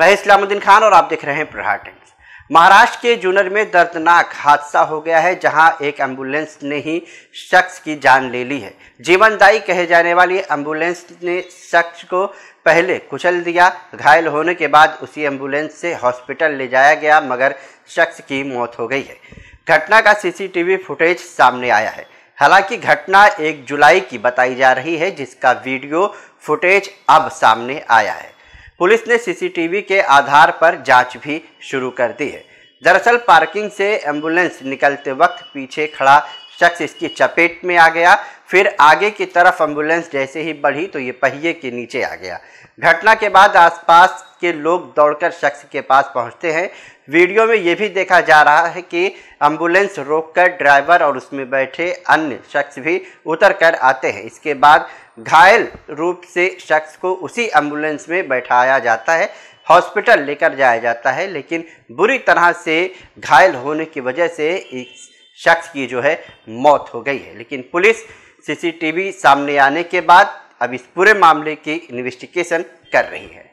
मैं इस्लामुद्दीन खान और आप देख रहे हैं प्रहार टाइम्स महाराष्ट्र के जुनर में दर्दनाक हादसा हो गया है जहां एक एम्बुलेंस ने ही शख्स की जान ले ली है जीवनदायी कहे जाने वाली एम्बुलेंस ने शख्स को पहले कुचल दिया घायल होने के बाद उसी एम्बुलेंस से हॉस्पिटल ले जाया गया मगर शख्स की मौत हो गई है घटना का सीसीटीवी फुटेज सामने आया है हालांकि घटना एक जुलाई की बताई जा रही है जिसका वीडियो फुटेज अब सामने आया है पुलिस ने सीसीटीवी के आधार पर जांच भी शुरू कर दी है दरअसल पार्किंग से एम्बुलेंस निकलते वक्त पीछे खड़ा शख्स इसकी चपेट में आ गया फिर आगे की तरफ एम्बुलेंस जैसे ही बढ़ी तो ये पहिए के नीचे आ गया घटना के बाद आसपास के लोग दौड़कर शख्स के पास पहुंचते हैं वीडियो में ये भी देखा जा रहा है कि एम्बुलेंस रोककर ड्राइवर और उसमें बैठे अन्य शख्स भी उतर कर आते हैं इसके बाद घायल रूप से शख्स को उसी एम्बुलेंस में बैठाया जाता है हॉस्पिटल लेकर जाया जाता है लेकिन बुरी तरह से घायल होने की वजह से इस शख्स की जो है मौत हो गई है लेकिन पुलिस सीसीटीवी सामने आने के बाद अब इस पूरे मामले की इन्वेस्टिगेशन कर रही है